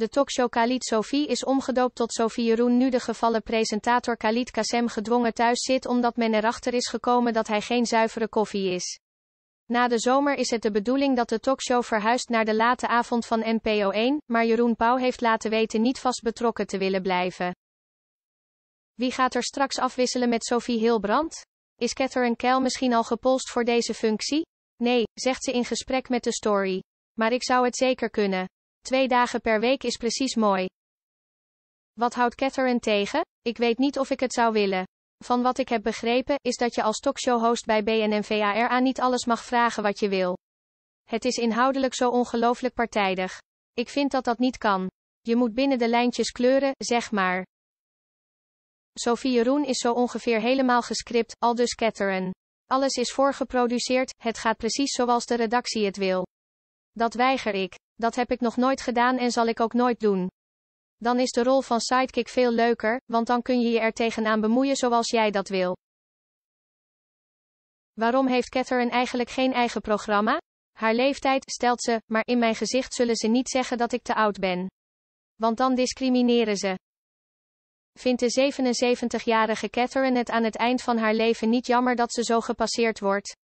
De talkshow Khalid Sophie is omgedoopt tot Sophie Jeroen nu de gevallen presentator Khalid Kassem gedwongen thuis zit omdat men erachter is gekomen dat hij geen zuivere koffie is. Na de zomer is het de bedoeling dat de talkshow verhuist naar de late avond van NPO1, maar Jeroen Pauw heeft laten weten niet vast betrokken te willen blijven. Wie gaat er straks afwisselen met Sophie Hilbrand? Is Catherine Kel misschien al gepolst voor deze functie? Nee, zegt ze in gesprek met de story. Maar ik zou het zeker kunnen. Twee dagen per week is precies mooi. Wat houdt Catherine tegen? Ik weet niet of ik het zou willen. Van wat ik heb begrepen, is dat je als talkshow-host bij BNNVARA niet alles mag vragen wat je wil. Het is inhoudelijk zo ongelooflijk partijdig. Ik vind dat dat niet kan. Je moet binnen de lijntjes kleuren, zeg maar. Sophie Jeroen is zo ongeveer helemaal gescript, al dus Catherine. Alles is voorgeproduceerd, het gaat precies zoals de redactie het wil. Dat weiger ik. Dat heb ik nog nooit gedaan en zal ik ook nooit doen. Dan is de rol van sidekick veel leuker, want dan kun je je er tegenaan bemoeien zoals jij dat wil. Waarom heeft Catherine eigenlijk geen eigen programma? Haar leeftijd, stelt ze, maar in mijn gezicht zullen ze niet zeggen dat ik te oud ben. Want dan discrimineren ze. Vindt de 77-jarige Catherine het aan het eind van haar leven niet jammer dat ze zo gepasseerd wordt?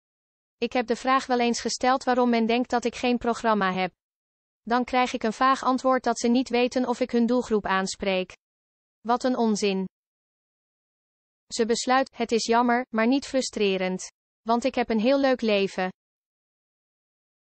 Ik heb de vraag wel eens gesteld waarom men denkt dat ik geen programma heb. Dan krijg ik een vaag antwoord dat ze niet weten of ik hun doelgroep aanspreek. Wat een onzin. Ze besluit, het is jammer, maar niet frustrerend. Want ik heb een heel leuk leven.